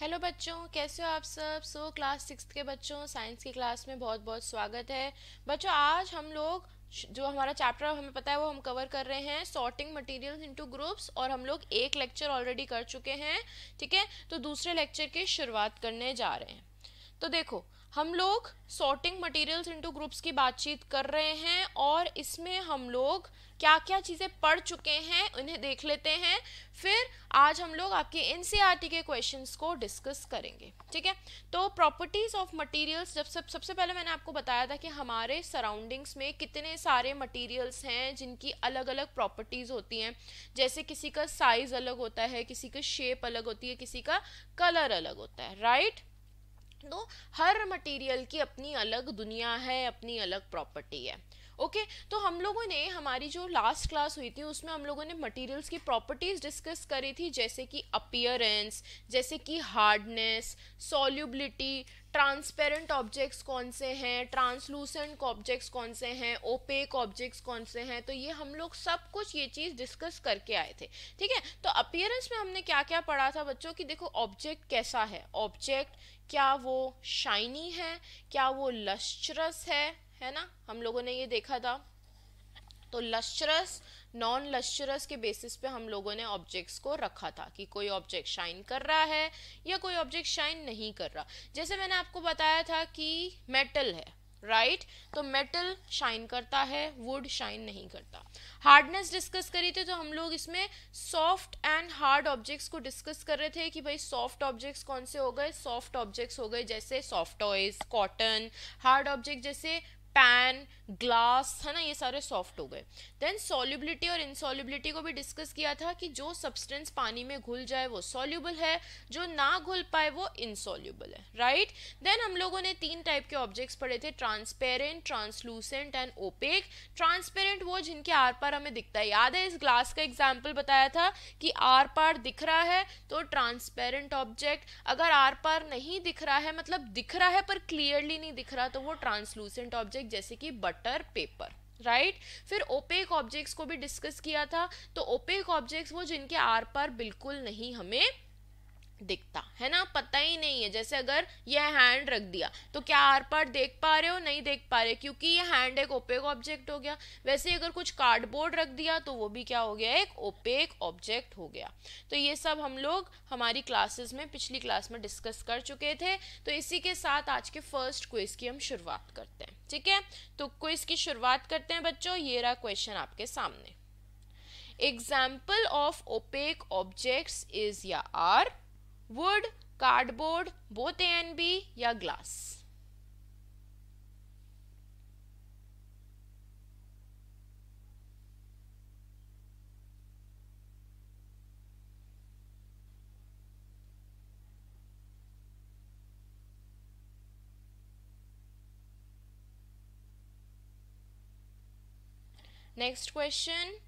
Hello बच्चों कैसे हो आप सब सो क्लास सिक्स के बच्चों साइंस की क्लास में बहुत बहुत स्वागत है बच्चों आज हम लोग जो हमारा चैप्टर हमें पता है वो हम कवर कर रहे हैं सॉर्टिंग मटेरियल इनटू ग्रुप्स और हम लोग एक लेक्चर ऑलरेडी कर चुके हैं ठीक है तो दूसरे लेक्चर की शुरुआत करने जा रहे हैं तो देखो हम लोग सॉर्टिंग मटीरियल्स इंटू ग्रुप्स की बातचीत कर रहे हैं और इसमें हम लोग क्या क्या चीज़ें पढ़ चुके हैं उन्हें देख लेते हैं फिर आज हम लोग आपके एन e के क्वेश्चन को डिस्कस करेंगे ठीक है तो प्रॉपर्टीज़ ऑफ मटेरियल्स जब सब सबसे पहले मैंने आपको बताया था कि हमारे सराउंडिंग्स में कितने सारे मटेरियल्स हैं जिनकी अलग अलग प्रॉपर्टीज़ होती हैं जैसे किसी का साइज़ अलग होता है किसी का शेप अलग होती है किसी का कलर अलग होता है राइट right? तो हर मटेरियल की अपनी अलग दुनिया है अपनी अलग प्रॉपर्टी है ओके तो हम लोगों ने हमारी जो लास्ट क्लास हुई थी उसमें हम लोगों ने मटेरियल्स की प्रॉपर्टीज़ डिस्कस करी थी जैसे कि अपियरेंस जैसे कि हार्डनेस सॉल्युबिलिटी ट्रांसपेरेंट ऑब्जेक्ट्स कौन से हैं ट्रांसलूसेंट ऑब्जेक्ट्स कौन से हैं ओपेक ऑब्जेक्ट्स कौन से हैं तो ये हम लोग सब कुछ ये चीज़ डिस्कस करके आए थे ठीक है तो अपियरेंस में हमने क्या क्या पढ़ा था बच्चों कि देखो ऑब्जेक्ट कैसा है ऑब्जेक्ट क्या वो शाइनी है क्या वो लस्चरस है है ना हम लोगों ने ये देखा था तो लश्चरस नॉन लश्चरस के बेसिस पे हम लोगों ने ऑब्जेक्ट्स को रखा था कि कोई ऑब्जेक्ट शाइन कर रहा है या कोई ऑब्जेक्ट शाइन नहीं कर रहा जैसे मैंने आपको बताया था कि मेटल है राइट right? तो मेटल शाइन करता है वुड शाइन नहीं करता हार्डनेस डिस्कस करी थी तो हम लोग इसमें सॉफ्ट एंड हार्ड ऑब्जेक्ट्स को डिस्कस कर रहे थे कि भाई सॉफ्ट ऑब्जेक्ट्स कौन से हो गए सॉफ्ट ऑब्जेक्ट्स हो गए जैसे soft toys cotton hard object जैसे पैन ग्लास है ना ये सारे सॉफ्ट हो गए देन सॉल्युबिलिटी और इनसॉल्युबिलिटी को भी डिस्कस किया था कि जो सब्सटेंस पानी में घुल जाए वो सॉल्युबल है जो ना घुल पाए वो इनसॉल्युबल है राइट right? देन हम लोगों ने तीन टाइप के ऑब्जेक्ट्स पढ़े थे transparent translucent and opaque transparent वो जिनके आर पार हमें दिखता है याद है इस ग्लास का एग्जाम्पल बताया था कि आर पार दिख रहा है तो ट्रांसपेरेंट ऑब्जेक्ट अगर आर पार नहीं दिख रहा है मतलब दिख रहा है पर क्लियरली नहीं दिख रहा तो वो ट्रांसलूसेंट ऑब्जेक्ट ऑब्जेक्ट जैसे कि बटर पेपर राइट right? फिर ओपेक ऑब्जेक्ट्स को भी डिस्कस किया था तो ओपेक ऑब्जेक्ट्स वो जिनके आर पार बिल्कुल नहीं हमें दिखता है ना पता ही नहीं है जैसे अगर ये हैंड रख दिया तो क्या आर पार देख पा रहे हो नहीं देख पा रहे क्योंकि ये हैंड एक ओपेक ऑब्जेक्ट हो गया वैसे अगर कुछ कार्डबोर्ड रख दिया तो वो भी क्या हो गया एक ओपेक ऑब्जेक्ट हो गया तो ये सब हम लोग हमारी क्लासेस में पिछली क्लास में डिस्कस कर चुके थे तो इसी के साथ आज के फर्स्ट क्विज की हम शुरुआत करते हैं ठीक है तो क्विज की शुरुआत करते हैं बच्चों ये रहा क्वेश्चन आपके सामने example of opaque objects is या are wood, cardboard, both A and B or glass. Next question.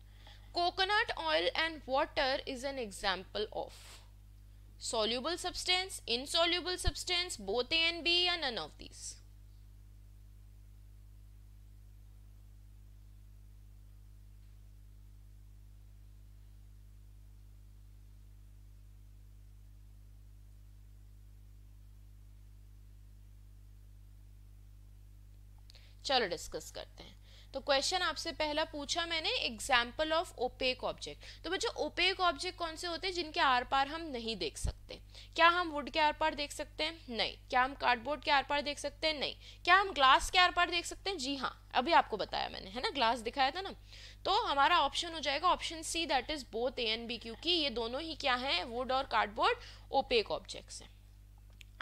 Coconut oil and water is an example of. soluble substance, insoluble substance, both A and B or none of these. चलो discuss करते हैं तो question आपसे पहला पूछा मैंने example of opaque object तो बच्चों ओपेक ऑब्जेक्ट कौन से होते हैं जिनके आर पार हम नहीं देख सकते क्या हम वुड के आर पार देख सकते हैं नहीं क्या हम कार्डबोर्ड के आर पार देख सकते हैं नहीं क्या हम ग्लास के आर पार देख सकते हैं जी हाँ अभी आपको बताया मैंने है ना ग्लास दिखाया था ना तो हमारा ऑप्शन हो जाएगा option C that is both A and B क्योंकि ये दोनों ही क्या है वुड और कार्डबोर्ड ओपेक ऑब्जेक्ट्स हैं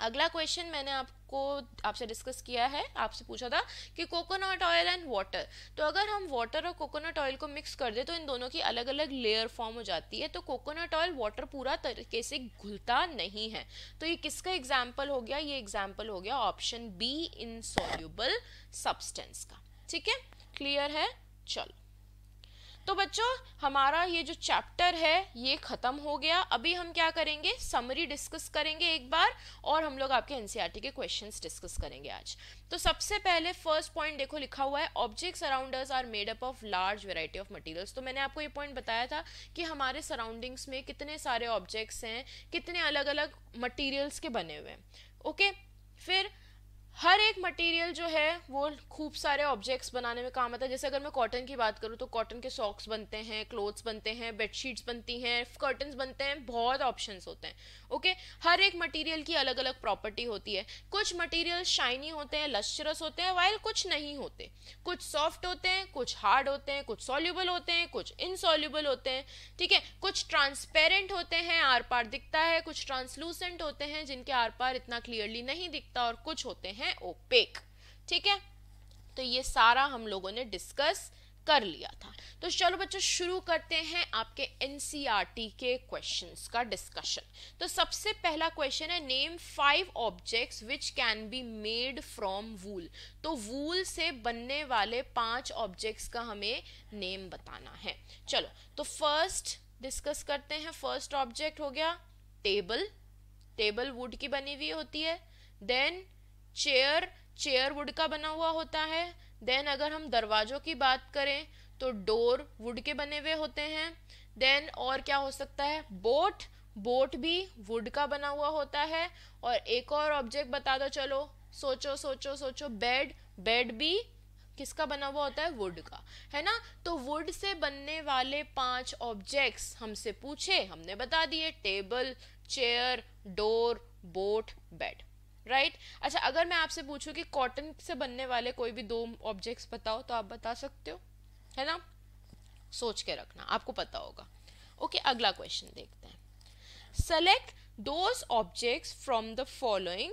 अगला क्वेश्चन मैंने आपको आपसे डिस्कस किया है आपसे पूछा था कि कोकोनट ऑयल एंड वाटर तो अगर हम वाटर और कोकोनट ऑयल को मिक्स कर दे तो इन दोनों की अलग अलग लेयर फॉर्म हो जाती है तो कोकोनट ऑयल वाटर पूरा तरीके से घुलता नहीं है तो ये किसका एग्जाम्पल हो गया ये एग्जाम्पल हो गया ऑप्शन बी इनसॉल्यूबल सब्सटेंस का ठीक है क्लियर है चलो तो बच्चों हमारा ये जो चैप्टर है ये ख़त्म हो गया अभी हम क्या करेंगे समरी डिस्कस करेंगे एक बार और हम लोग आपके एनसीईआरटी e के क्वेश्चंस डिस्कस करेंगे आज तो सबसे पहले फर्स्ट पॉइंट देखो लिखा हुआ है object surround us are made up of large variety of materials तो मैंने आपको ये पॉइंट बताया था कि हमारे सराउंडिंग्स में कितने सारे ऑब्जेक्ट्स हैं कितने अलग अलग मटीरियल्स के बने हुए हैं ओके फिर हर एक मटेरियल जो है वो खूब सारे ऑब्जेक्ट्स बनाने में काम आता है जैसे अगर मैं कॉटन की बात करूँ तो कॉटन के सॉक्स बनते हैं क्लोथ्स बनते हैं बेडशीट्स बनती हैं कर्टन्स बनते हैं बहुत ऑप्शंस होते हैं ओके हर एक मटेरियल की अलग अलग प्रॉपर्टी होती है कुछ मटेरियल शाइनी होते हैं लश्चरस होते हैं वाइल कुछ नहीं होते कुछ सॉफ्ट होते हैं कुछ हार्ड होते हैं कुछ सॉल्यूबल होते हैं कुछ इनसॉल्यूबल होते हैं ठीक है कुछ ट्रांसपेरेंट होते हैं आर पार दिखता है कुछ ट्रांसलूसेंट होते हैं जिनके आर पार इतना क्लियरली नहीं दिखता और कुछ होते हैं ओपेक ठीक है तो ये सारा हम लोगों ने डिस्कस कर लिया था तो चलो बच्चों शुरू करते हैं आपके एन के क्वेश्चंस का डिस्कशन तो सबसे पहला क्वेश्चन है name five objects which can be made from wool तो वूल से बनने वाले पांच ऑब्जेक्ट्स का हमें नेम बताना है चलो तो फर्स्ट डिस्कस करते हैं फर्स्ट ऑब्जेक्ट हो गया टेबल टेबल वुड की बनी हुई होती है देन चेयर चेयर वुड का बना हुआ होता है देन अगर हम दरवाज़ों की बात करें तो डोर वुड के बने हुए होते हैं देन और क्या हो सकता है बोट बोट भी वुड का बना हुआ होता है और एक और ऑब्जेक्ट बता दो चलो सोचो सोचो सोचो बेड बेड भी किसका बना हुआ होता है वुड का है ना तो वुड से बनने वाले पांच ऑब्जेक्ट्स हमसे पूछे हमने बता दिए table chair door boat bed right right? अच्छा अगर मैं आपसे पूछूं कि कॉटन से बनने वाले कोई भी दो ऑब्जेक्ट्स बताओ तो आप बता सकते हो है ना सोच के रखना आपको पता होगा ओके okay, अगला क्वेश्चन देखते हैं select those objects from the following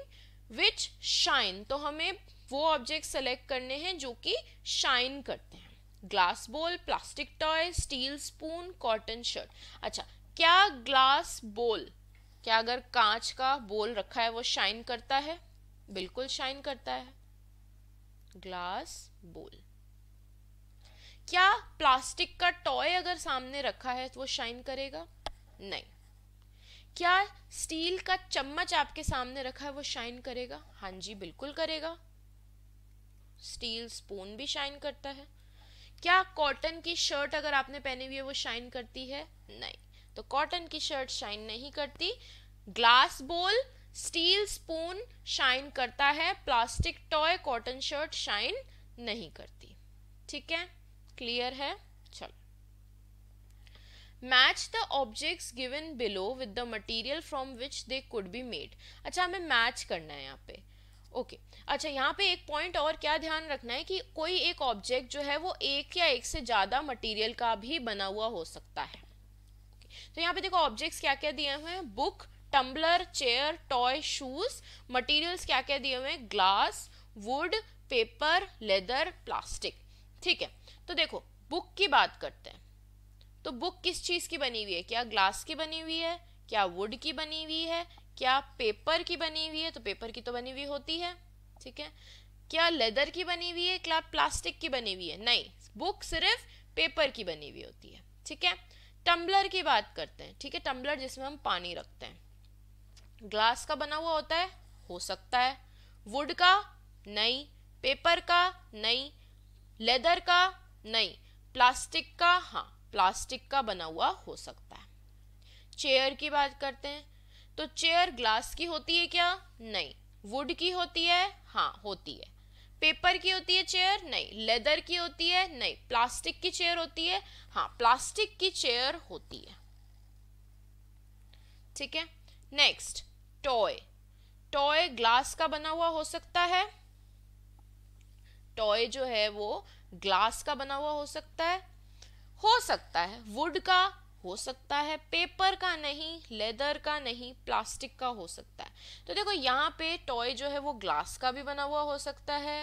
which shine तो हमें वो ऑब्जेक्ट सेलेक्ट करने हैं जो कि शाइन करते हैं glass bowl plastic toy steel spoon cotton shirt अच्छा क्या ग्लास बोल क्या अगर कांच का बोल रखा है वो शाइन करता है बिल्कुल शाइन करता है ग्लास बोल क्या प्लास्टिक का टॉय अगर सामने रखा है तो वो शाइन करेगा नहीं क्या स्टील का चम्मच आपके सामने रखा है वो शाइन करेगा हाँ जी बिल्कुल करेगा स्टील स्पून भी शाइन करता है क्या कॉटन की शर्ट अगर आपने पहनी हुई है वो शाइन करती है नहीं तो कॉटन की शर्ट शाइन नहीं करती ग्लास बोल स्टील स्पून शाइन करता है plastic toy cotton shirt shine नहीं करती ठीक है क्लियर है चलो match the objects given below with the material from which they could be made अच्छा हमें मैच करना है यहाँ पे ओके okay. अच्छा यहाँ पे एक पॉइंट और क्या ध्यान रखना है कि कोई एक ऑब्जेक्ट जो है वो एक या एक से ज़्यादा मटेरियल का भी बना हुआ हो सकता है okay. तो यहाँ पे देखो ऑब्जेक्ट्स क्या क्या दिए हुए हैं book tumbler chair toy shoes materials क्या क्या दिए हुए हैं glass wood paper leather plastic ठीक है तो देखो बुक की बात करते हैं तो बुक किस चीज़ की बनी हुई है क्या ग्लास की बनी हुई है क्या वुड की बनी हुई है क्या पेपर की बनी हुई है तो पेपर की तो बनी हुई होती है ठीक है क्या लेदर की बनी हुई है क्या प्लास्टिक की बनी हुई है नहीं बुक सिर्फ पेपर की बनी हुई होती है ठीक है टम्बलर की बात करते हैं ठीक है टम्बलर जिसमें हम पानी रखते हैं ग्लास का बना हुआ होता है हो सकता है वुड का नहीं पेपर का नहीं लेदर का नहीं प्लास्टिक का हाँ प्लास्टिक का बना हुआ हो सकता है चेयर की बात करते हैं तो चेयर ग्लास की होती है क्या नहीं वुड की होती है हाँ होती है पेपर की होती है चेयर नहीं लेदर की होती है नहीं प्लास्टिक की चेयर होती है हाँ प्लास्टिक की चेयर होती है ठीक है नेक्स्ट टॉय टॉय ग्लास का बना हुआ हो सकता है टॉय जो है वो ग्लास का बना हुआ हो सकता है हो सकता है वुड का हो सकता है पेपर का नहीं लेदर का नहीं प्लास्टिक का हो सकता है तो देखो यहाँ पे टॉय जो है वो ग्लास का भी बना हुआ हो सकता है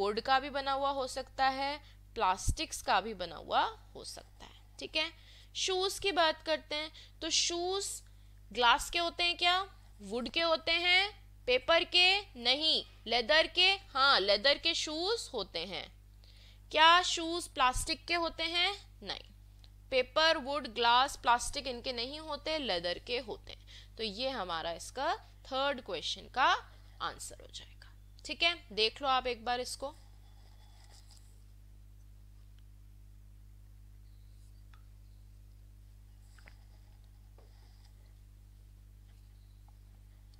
वुड का भी बना हुआ हो सकता है प्लास्टिक्स का भी बना हुआ हो सकता है ठीक है शूज़ की बात करते हैं तो शूज़ ग्लास के होते हैं क्या वुड के होते हैं पेपर के नहीं लेदर के हाँ लेदर के शूज होते हैं क्या शूज प्लास्टिक के होते हैं नहीं पेपर वुड ग्लास प्लास्टिक इनके नहीं होते लेदर के होते हैं तो ये हमारा इसका थर्ड क्वेश्चन का आंसर हो जाएगा ठीक है देख लो आप एक बार इसको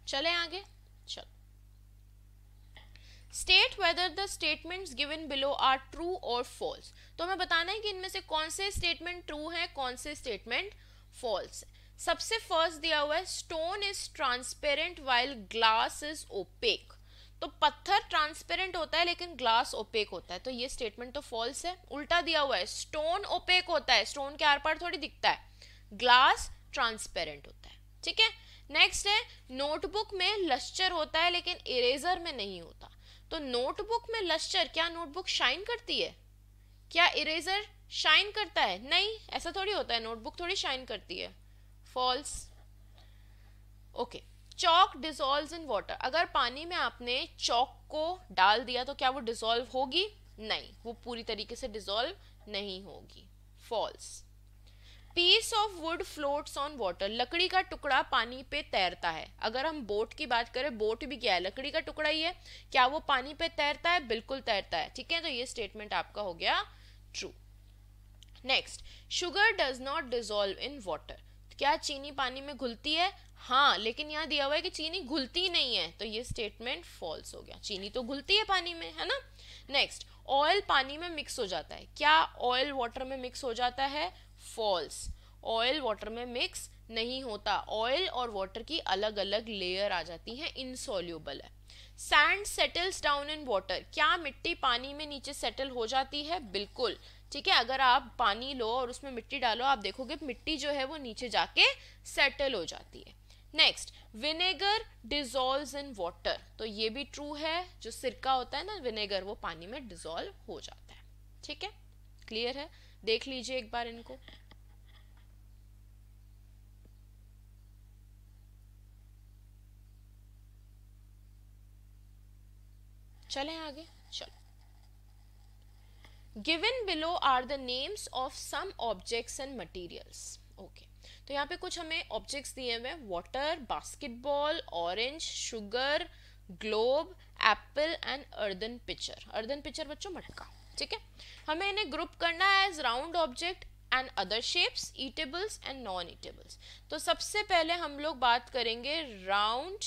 चले आगे चलो state whether the statement given below are true और फॉल्स तो हमें बताना है कि इनमें से कौन से स्टेटमेंट ट्रू है कौन से स्टेटमेंट फॉल्स सबसे फर्स्ट दिया हुआ है stone is transparent while glass is opaque तो पत्थर ट्रांसपेरेंट होता है लेकिन ग्लास ओपेक होता है तो ये स्टेटमेंट तो फॉल्स है उल्टा दिया हुआ है स्टोन ओपेक होता है स्टोन के आर पार थोड़ी दिखता है ग्लास ट्रांसपेरेंट होता है ठीक है नेक्स्ट है नोटबुक में लश्चर होता है लेकिन इरेजर में नहीं होता तो नोटबुक में लश्चर क्या नोटबुक शाइन करती है क्या इरेजर शाइन करता है नहीं ऐसा थोड़ी होता है नोटबुक थोड़ी शाइन करती है false okay chalk dissolve in water अगर पानी में आपने चौक को डाल दिया तो क्या वो डिजोल्व होगी नहीं वो पूरी तरीके से डिजोल्व नहीं होगी false piece of wood floats on water लकड़ी का टुकड़ा पानी पे तैरता है अगर हम बोट की बात करें बोट भी क्या है लकड़ी का टुकड़ा ही है क्या वो पानी पे तैरता है बिल्कुल तैरता है ठीक है तो ये स्टेटमेंट आपका हो गया true next sugar does not dissolve in water क्या चीनी पानी में घुलती है हाँ लेकिन यहाँ दिया हुआ है कि चीनी घुलती नहीं है तो ये स्टेटमेंट फॉल्स हो गया चीनी तो घुलती है पानी में है ना नेक्स्ट ऑयल पानी में मिक्स हो जाता है क्या ऑयल वाटर में मिक्स हो जाता है फॉल्स ऑयल वाटर में मिक्स नहीं होता ऑयल और वाटर की अलग अलग लेयर आ जाती है इनसोल्यूबल है sand settles down in water क्या मिट्टी पानी में नीचे सेटल हो जाती है बिल्कुल ठीक है अगर आप पानी लो और उसमें मिट्टी डालो आप देखोगे मिट्टी जो है वो नीचे जाके सेटल हो जाती है next vinegar dissolve in water तो ये भी ट्रू है जो सिरका होता है ना विनेगर वो पानी में डिजोल्व हो जाता है ठीक है क्लियर है देख लीजिए एक बार इनको चलें आगे चलो given below are the names of some objects and materials okay तो यहाँ पे कुछ हमें ऑब्जेक्ट्स दिए हुए हैं water basketball orange sugar globe apple and earthen pitcher earthen pitcher बच्चों मटका ठीक है हमें इन्हें ग्रुप करना है as round object and other shapes eatables and non eatables तो सबसे पहले हम लोग बात करेंगे राउंड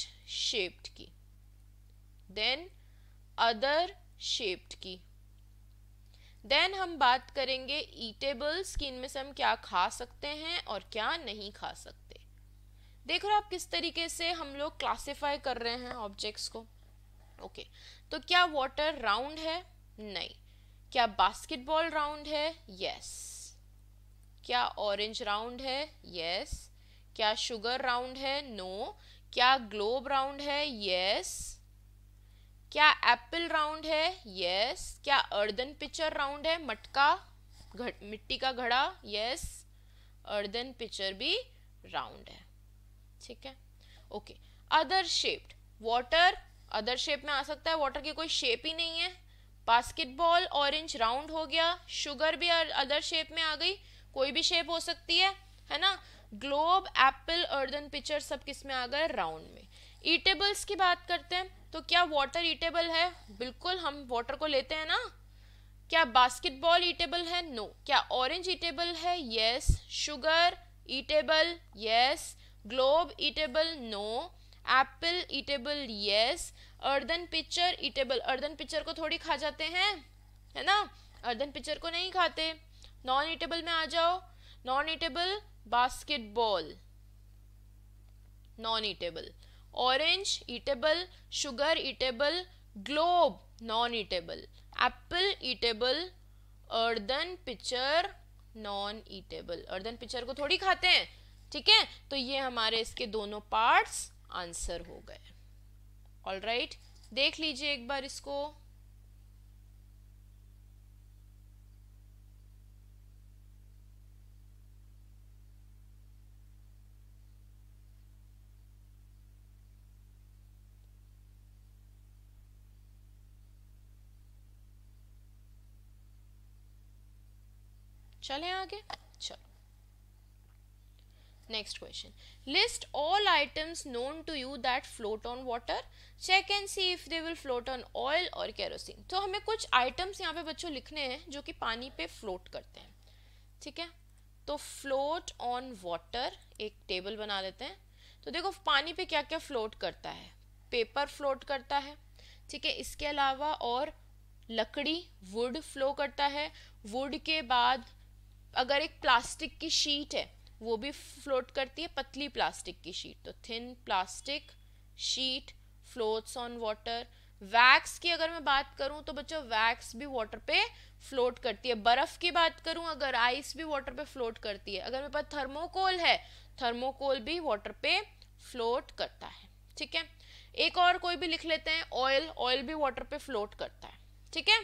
शेप्ड की देन अदर शेप्ड की देन हम बात करेंगे ईटेबल्स की इनमें से हम क्या खा सकते हैं और क्या नहीं खा सकते देखो आप किस तरीके से हम लोग क्लासीफाई कर रहे हैं ऑब्जेक्ट्स को ओके okay. तो क्या वाटर राउंड है नहीं क्या बास्केटबॉल राउंड है यस क्या ऑरेंज राउंड है यस क्या शुगर राउंड है नो no. क्या ग्लोब राउंड है यस क्या एप्पल राउंड है यस क्या अर्दन पिक्चर राउंड है मटका मिट्टी का घड़ा यस अर्दन पिक्चर भी राउंड है ठीक है okay other shaped water other shape में आ सकता है वाटर की कोई शेप ही नहीं है बास्केटबॉल ऑरेंज राउंड हो गया शुगर भी अदर शेप में आ गई कोई भी शेप हो सकती है है ना ग्लोब एप्पल अर्दन पिक्चर सब किस में आ गए राउंड में ईटेबल्स की बात करते हैं तो क्या वाटर ईटेबल है बिल्कुल हम वाटर को लेते हैं ना क्या बास्केटबॉल ईटेबल है नो no. क्या ऑरेंज ईटेबल है yes sugar eatable yes globe eatable no apple eatable yes earthen pitcher eatable earthen pitcher को थोड़ी खा जाते हैं है ना अर्दन पिक्चर को नहीं खाते नॉन ईटेबल में आ जाओ non eatable basketball non eatable orange eatable sugar eatable globe non eatable apple eatable earthen pitcher non eatable earthen pitcher को थोड़ी खाते हैं ठीक है तो ये हमारे इसके दोनों पार्ट्स आंसर हो गए ऑल राइट देख लीजिए एक बार इसको चलें आगे चलो next question list all items known to you that float on water check and see if they will float on oil और केरोसिन तो हमें कुछ आइटम्स यहाँ पे बच्चों लिखने हैं जो कि पानी पे फ्लोट करते हैं ठीक है तो फ्लोट ऑन वाटर एक टेबल बना लेते हैं तो देखो पानी पे क्या क्या फ्लोट करता है पेपर फ्लोट करता है ठीक है इसके अलावा और लकड़ी वुड फ्लो करता है वुड के बाद अगर एक प्लास्टिक की शीट है वो भी फ्लोट करती है पतली प्लास्टिक की शीट तो thin plastic sheet floats on water wax की अगर मैं बात करूं तो बच्चों वैक्स भी वाटर पे फ्लोट करती है बर्फ की बात करूं अगर आइस भी वाटर पे फ्लोट करती है अगर मेरे पास थर्मोकोल है थर्मोकोल भी वाटर पे फ्लोट करता है ठीक है एक और कोई भी लिख लेते हैं ऑयल ऑयल भी वाटर पे फ्लोट करता है ठीक है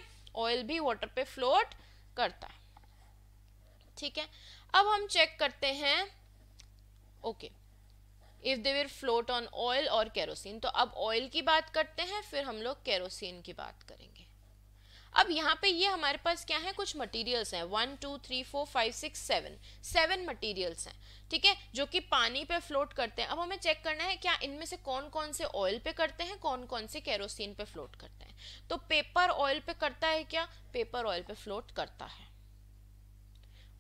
ऑयल भी वाटर पे फ्लोट करता है ठीक है अब हम चेक करते हैं okay if they will float on oil और केरोसिन तो अब ऑयल की बात करते हैं फिर हम लोग केरोसिन की बात करेंगे अब यहाँ पे ये हमारे पास क्या है कुछ मटेरियल्स हैं one two three four five six seven seven materials हैं ठीक है जो कि पानी पे फ्लोट करते हैं अब हमें चेक करना है क्या इनमें से कौन कौन से ऑयल पे करते हैं कौन कौन से केरोसिन पे फ्लोट करते हैं तो पेपर ऑयल पे करता है क्या पेपर ऑयल पे फ्लोट करता है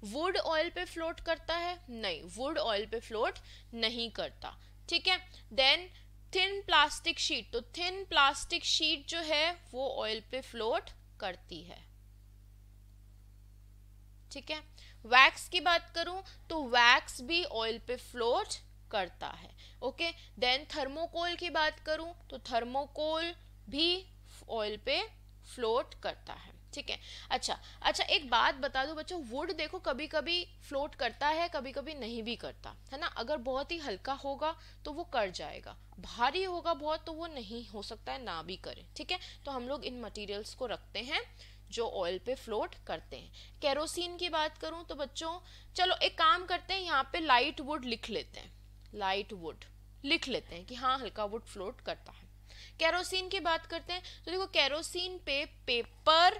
वुड ऑयल पे फ्लोट करता है नहीं वुड ऑयल पे फ्लोट नहीं करता ठीक है देन थिन प्लास्टिक शीट तो थिन प्लास्टिक शीट जो है वो ऑयल पे फ्लोट करती है ठीक है वैक्स की बात करूं तो वैक्स भी ऑयल पे फ्लोट करता है ओके देन थर्मोकोल की बात करूं तो थर्मोकोल भी ऑयल पे फ्लोट करता है ठीक है अच्छा अच्छा एक बात बता दूं बच्चों वुड देखो कभी कभी फ्लोट करता है कभी कभी नहीं भी करता है ना अगर बहुत ही हल्का होगा तो वो कर जाएगा भारी होगा बहुत तो वो नहीं हो सकता है ना भी करे ठीक है तो हम लोग इन मटेरियल्स को रखते हैं जो ऑयल पे फ्लोट करते हैं केरोसिन की बात करूं तो बच्चों चलो एक काम करते हैं यहाँ पे लाइट वुड लिख लेते हैं लाइट वुड लिख लेते हैं कि हाँ हल्का वुड फ्लोट करता है केरोसिन की बात करते हैं तो देखो केरोसिन पे पेपर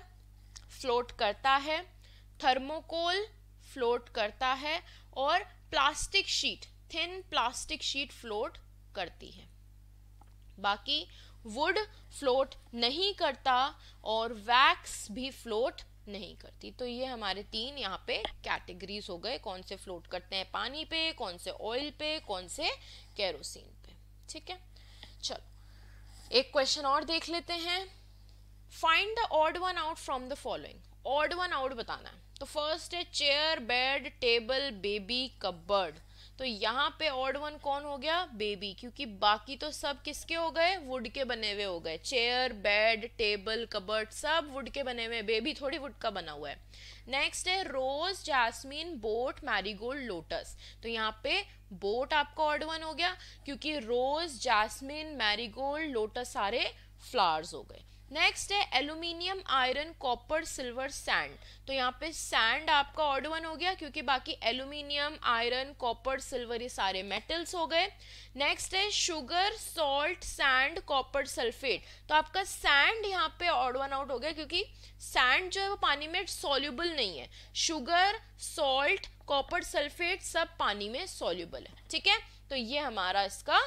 फ्लोट करता है थर्मोकोल फ्लोट करता है और plastic sheet thin plastic sheet float करती है बाकी वुड फ्लोट नहीं करता और वैक्स भी फ्लोट नहीं करती तो ये हमारे तीन यहाँ पे कैटेगरीज हो गए कौन से फ्लोट करते हैं पानी पे कौन से ऑयल पे कौन से केरोसिन पे ठीक है चलो एक क्वेश्चन और देख लेते हैं find the odd one out from the following odd one out बताना है तो फर्स्ट है chair bed table baby cupboard तो यहाँ पे ऑड वन कौन हो गया बेबी क्योंकि बाकी तो सब किसके हो गए वुड के बने हुए हो गए चेयर बेड टेबल कबर्ड सब वुड के बने हुए बेबी थोड़ी वुड का बना हुआ है नेक्स्ट है rose jasmine boat marigold lotus तो यहाँ पे बोट आपका ऑड वन हो गया क्योंकि रोज जैस्मिन मैरीगोल्ड लोटस सारे फ्लावर्स हो गए नेक्स्ट है aluminium iron copper silver sand तो यहाँ पे सैंड आपका ऑर्ड वन हो गया क्योंकि बाकी एल्यूमिनियम आयरन कॉपर सिल्वर ये सारे मेटल्स हो गए नेक्स्ट है sugar salt sand copper sulphate तो आपका सैंड यहाँ पे ऑर्ड वन आउट हो गया क्योंकि सैंड जो है वो पानी में सोल्यूबल नहीं है शुगर सॉल्ट कॉपर सल्फेट सब पानी में सोल्यूबल है ठीक है तो ये हमारा इसका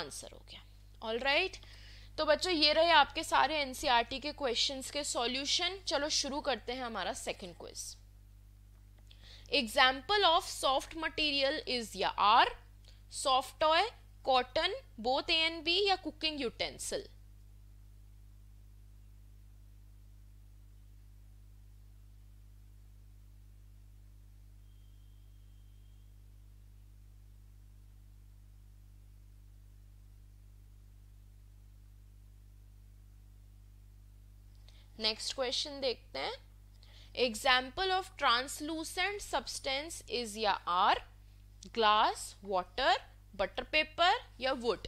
आंसर हो गया ऑल राइट right? तो बच्चों ये रहे आपके सारे एनसीईआरटी e के क्वेश्चंस के सॉल्यूशन चलो शुरू करते हैं हमारा second quiz example of soft material is या are soft toy cotton both A and B या कुकिंग यूटेंसिल नेक्स्ट क्वेश्चन देखते हैं example of translucent substance is या are glass water butter paper या वुड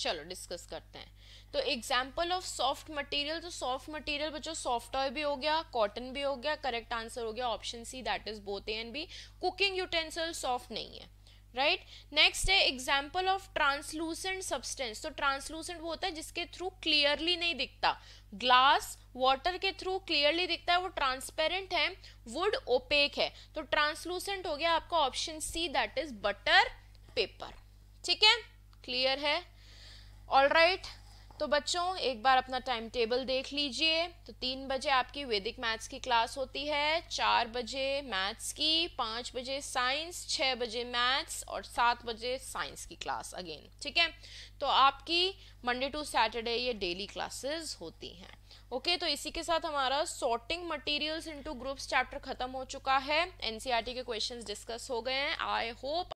चलो डिस्कस करते हैं तो एग्जाम्पल ऑफ सॉफ्ट मटेरियल तो सॉफ्ट मटेरियल बच्चों सॉफ्ट ऑय भी हो गया कॉटन भी हो गया करेक्ट आंसर हो गया option C that is both A and B cooking utensil soft नहीं है राइट नेक्स्ट है एग्जाम्पल ऑफ ट्रांसलूसेंट सब्सटेंस तो ट्रांसलूसेंट वो होता है जिसके थ्रू क्लियरली नहीं दिखता ग्लास वाटर के थ्रू क्लियरली दिखता है वो ट्रांसपेरेंट है वुड ओपेक है तो ट्रांसलूसेंट हो गया आपका option C that is butter paper ठीक है क्लियर है ऑल राइट तो बच्चों एक बार अपना टाइम टेबल देख लीजिए तो तीन बजे आपकी वैदिक मैथ्स की क्लास होती है चार बजे मैथ्स की पाँच बजे साइंस छः बजे मैथ्स और सात बजे साइंस की क्लास अगेन ठीक है तो आपकी मंडे टू सैटरडे ये डेली क्लासेस होती हैं ओके okay, तो इसी के साथ हमारा sorting materials into groups chapter खत्म हो चुका है एनसीईआरटी e के क्वेश्चंस डिस्कस हो गए हैं आई होप